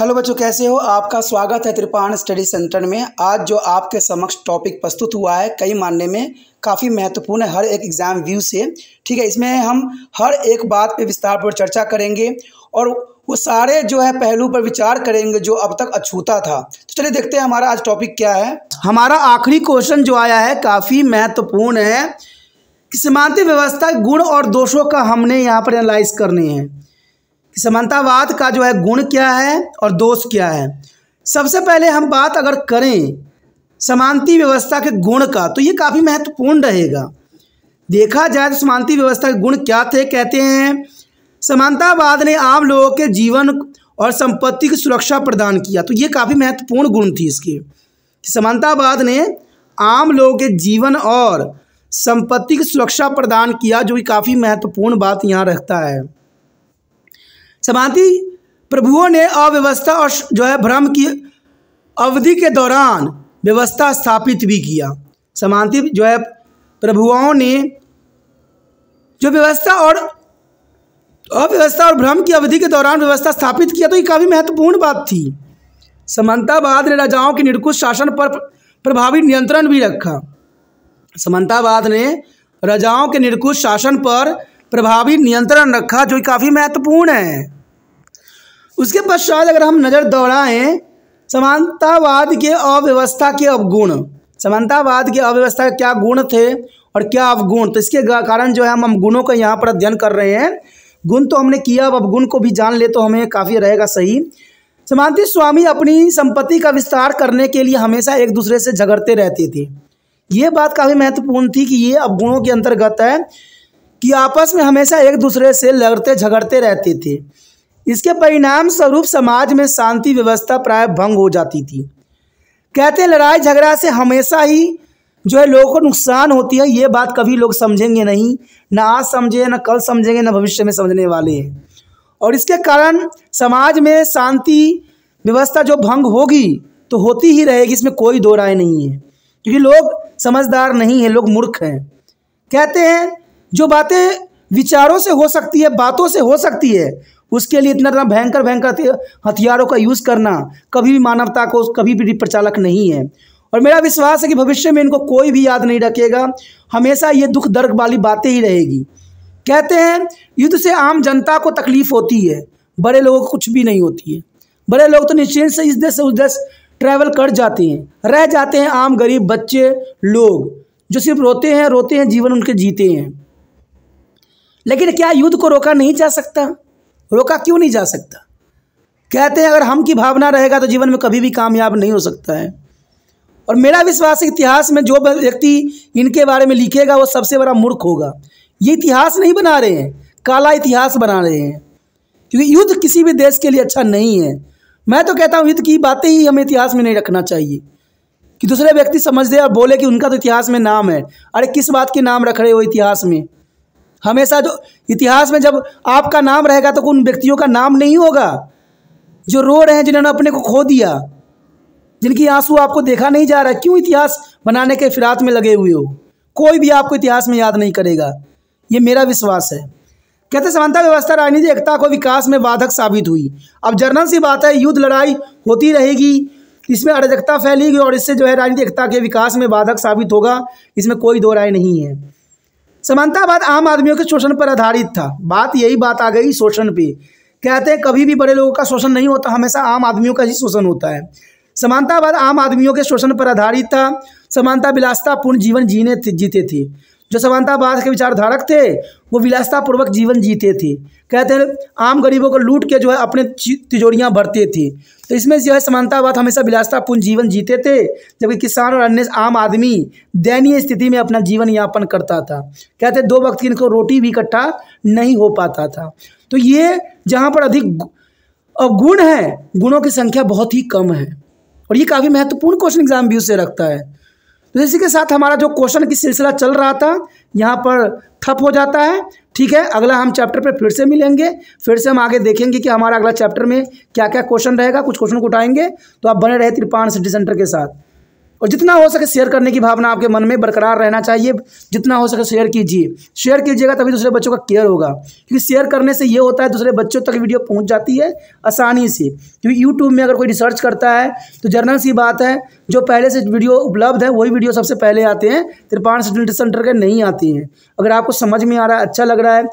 hello बच्चों कैसे हो आपका स्वागत है त्रिपाण स्टडी सेंटर में आज जो आपके समक्ष टॉपिक प्रस्तुत हुआ है कई मानने में काफ़ी महत्वपूर्ण है हर एक एग्ज़ाम व्यू से ठीक है इसमें हम हर एक बात पे विस्तार पर चर्चा करेंगे और वो सारे जो है पहलू पर विचार करेंगे जो अब तक अछूता था तो चलिए देखते हैं हमारा आज टॉपिक क्या है हमारा आखिरी क्वेश्चन जो आया है काफ़ी महत्वपूर्ण है कि सीमांत व्यवस्था गुण और दोषों का हमने यहाँ पर एनालाइज करनी है समानतावाद का जो है गुण क्या है और दोष क्या है सबसे पहले हम बात अगर करें समानती व्यवस्था के गुण का तो ये काफ़ी महत्वपूर्ण रहेगा देखा जाए तो समानती व्यवस्था के गुण क्या थे कहते हैं समानतावाद ने आम लोगों के जीवन और संपत्ति की सुरक्षा प्रदान किया तो ये काफ़ी महत्वपूर्ण गुण थी इसके समानतावाद ने आम लोगों के जीवन और संपत्ति की सुरक्षा प्रदान किया जो कि काफ़ी महत्वपूर्ण बात यहाँ रखता है समाधि प्रभुओं ने अव्यवस्था और जो है भ्रम की अवधि के दौरान व्यवस्था स्थापित भी किया समांति जो है प्रभुओं ने जो व्यवस्था और अव्यवस्था और भ्रम की अवधि के दौरान व्यवस्था स्थापित किया तो ये काफ़ी महत्वपूर्ण बात थी समानतावाद ने राजाओं के निरकुश शासन पर प्रभावी नियंत्रण भी रखा समानतावाद ने राजाओं के निरकुश शासन पर प्रभावी नियंत्रण रखा जो काफ़ी महत्वपूर्ण है उसके पश्चात अगर हम नज़र दौड़ाएँ समानतावाद के अव्यवस्था के अवगुण समानतावाद के अव्यवस्था के क्या गुण थे और क्या अवगुण तो इसके कारण जो है हम अवगुणों का यहाँ पर अध्ययन कर रहे हैं गुण तो हमने किया अब अवगुण को भी जान ले तो हमें काफ़ी रहेगा सही समानती स्वामी अपनी संपत्ति का विस्तार करने के लिए हमेशा एक दूसरे से झगड़ते रहते थे ये बात काफ़ी महत्वपूर्ण थी कि ये अवगुणों के अंतर्गत है कि आपस में हमेशा एक दूसरे से लड़ते झगड़ते रहते थे इसके परिणाम स्वरूप समाज में शांति व्यवस्था प्राय भंग हो जाती थी कहते हैं लड़ाई झगड़ा से हमेशा ही जो है लोगों को नुकसान होती है ये बात कभी लोग समझेंगे नहीं ना आज समझे ना कल समझेंगे ना भविष्य में समझने वाले हैं और इसके कारण समाज में शांति व्यवस्था जो भंग होगी तो होती ही रहेगी इसमें कोई दो राय नहीं है क्योंकि लोग समझदार नहीं है लोग मूर्ख हैं कहते हैं जो बातें विचारों से हो सकती है बातों से हो सकती है उसके लिए इतना इतना भयंकर भयंकर हथियारों का यूज़ करना कभी भी मानवता को कभी भी प्रचालक नहीं है और मेरा विश्वास है कि भविष्य में इनको कोई भी याद नहीं रखेगा हमेशा ये दुख दर्द वाली बातें ही रहेगी कहते हैं युद्ध से आम जनता को तकलीफ होती है बड़े लोगों को कुछ भी नहीं होती है बड़े लोग तो निश्चिंत से इस देश से उस देश ट्रैवल कर जाते हैं रह जाते हैं आम गरीब बच्चे लोग जो सिर्फ रोते हैं रोते हैं जीवन उनके जीते हैं लेकिन क्या युद्ध को रोका नहीं जा सकता रोका क्यों नहीं जा सकता कहते हैं अगर हम की भावना रहेगा तो जीवन में कभी भी कामयाब नहीं हो सकता है और मेरा विश्वास है इतिहास में जो व्यक्ति इनके बारे में लिखेगा वो सबसे बड़ा मूर्ख होगा ये इतिहास नहीं बना रहे हैं काला इतिहास बना रहे हैं क्योंकि युद्ध किसी भी देश के लिए अच्छा नहीं है मैं तो कहता हूँ युद्ध की बातें ही हमें इतिहास में नहीं रखना चाहिए कि दूसरे व्यक्ति समझ दे और बोले कि उनका तो इतिहास में नाम है अरे किस बात के नाम रख रहे हो इतिहास में हमेशा जो इतिहास में जब आपका नाम रहेगा तो उन व्यक्तियों का नाम नहीं होगा जो रो रहे हैं जिन्होंने अपने को खो दिया जिनकी आंसू आपको देखा नहीं जा रहा है क्यों इतिहास बनाने के फिरात में लगे हुए हो कोई भी आपको इतिहास में याद नहीं करेगा ये मेरा विश्वास है कहते समानता व्यवस्था राजनीतिक एकता को विकास में बाधक साबित हुई अब जर्नल सी बात है युद्ध लड़ाई होती रहेगी इसमें अराजकता फैलेगी और इससे जो है राजनीतिक एकता के विकास में बाधक साबित होगा इसमें कोई दो राय नहीं है समानतावाद आम आदमियों के शोषण पर आधारित था बात यही बात आ गई शोषण पे कहते हैं कभी भी बड़े लोगों का शोषण नहीं होता हमेशा आम आदमियों का ही शोषण होता है समानतावाद आम आदमियों के शोषण पर आधारित था समानता पूर्ण जीवन जीने जीते थे जो समानतावाद के विचारधारक थे वो विलासतापूर्वक जीवन जीते थे कहते हैं आम गरीबों को लूट के जो है अपने तिजोरियाँ भरते थे तो इसमें जो है समानतावाद हमेशा विलासतापूर्ण जीवन जीते थे जबकि किसान और अन्य आम आदमी दयनीय स्थिति में अपना जीवन यापन करता था कहते दो वक्त इनको रोटी भी इकट्ठा नहीं हो पाता था तो ये जहाँ पर अधिक गुण है गुणों की संख्या बहुत ही कम है और ये काफ़ी महत्वपूर्ण क्वेश्चन एग्जाम भी उससे रखता है तो इसी के साथ हमारा जो क्वेश्चन की सिलसिला चल रहा था यहाँ पर ठप हो जाता है ठीक है अगला हम चैप्टर पर फिर से मिलेंगे फिर से हम आगे देखेंगे कि हमारा अगला चैप्टर में क्या क्या क्वेश्चन रहेगा कुछ क्वेश्चन को उठाएंगे तो आप बने रहे त्रिपाण सिटी सेंटर के साथ और जितना हो सके शेयर करने की भावना आपके मन में बरकरार रहना चाहिए जितना हो सके शेयर कीजिए शेयर कीजिएगा तभी दूसरे बच्चों का केयर होगा क्योंकि शेयर करने से ये होता है दूसरे बच्चों तक वीडियो पहुंच जाती है आसानी से क्योंकि यूट्यूब में अगर कोई रिसर्च करता है तो जर्नल सी बात है जो पहले से वीडियो उपलब्ध है वही वीडियो सबसे पहले आते हैं त्रिपाण सेंटर के नहीं आते हैं अगर आपको समझ में आ रहा है अच्छा लग रहा है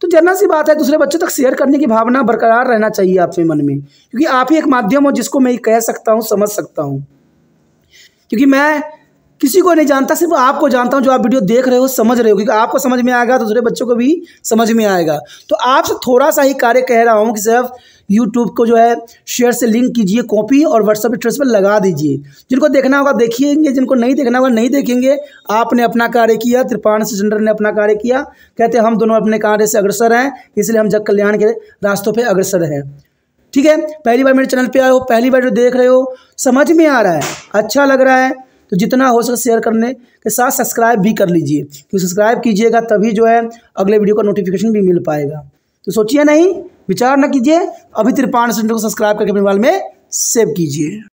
तो जर्नल सी बात है दूसरे बच्चों तक शेयर करने की भावना बरकरार रहना चाहिए आपके मन में क्योंकि आप ही एक माध्यम हो जिसको मैं कह सकता हूँ समझ सकता हूँ क्योंकि मैं किसी को नहीं जानता सिर्फ आपको जानता हूँ जो आप वीडियो देख रहे हो समझ रहे हो क्योंकि आपको समझ में आएगा तो दूसरे बच्चों को भी समझ में आएगा तो आपसे थोड़ा सा ही कार्य कह रहा हूँ कि सिर्फ यूट्यूब को जो है शेयर से लिंक कीजिए कॉपी और WhatsApp एड्रेस पर लगा दीजिए जिनको देखना होगा देखिएगे जिनको नहीं देखना होगा नहीं देखेंगे आपने अपना कार्य किया त्रिपाण सिलेंडर ने अपना कार्य किया कहते हम दोनों अपने कार्य से अग्रसर हैं इसलिए हम जग कल्याण के रास्तों पर अग्रसर हैं ठीक है पहली बार मेरे चैनल पे आए हो पहली बार जो देख रहे हो समझ में आ रहा है अच्छा लग रहा है तो जितना हो सके शेयर करने के साथ सब्सक्राइब भी कर लीजिए क्योंकि तो सब्सक्राइब कीजिएगा तभी जो है अगले वीडियो का नोटिफिकेशन भी मिल पाएगा तो सोचिए नहीं विचार न कीजिए अभी तिरपान सेंटर को सब्सक्राइब करके अपने मोबाइल में सेव कीजिए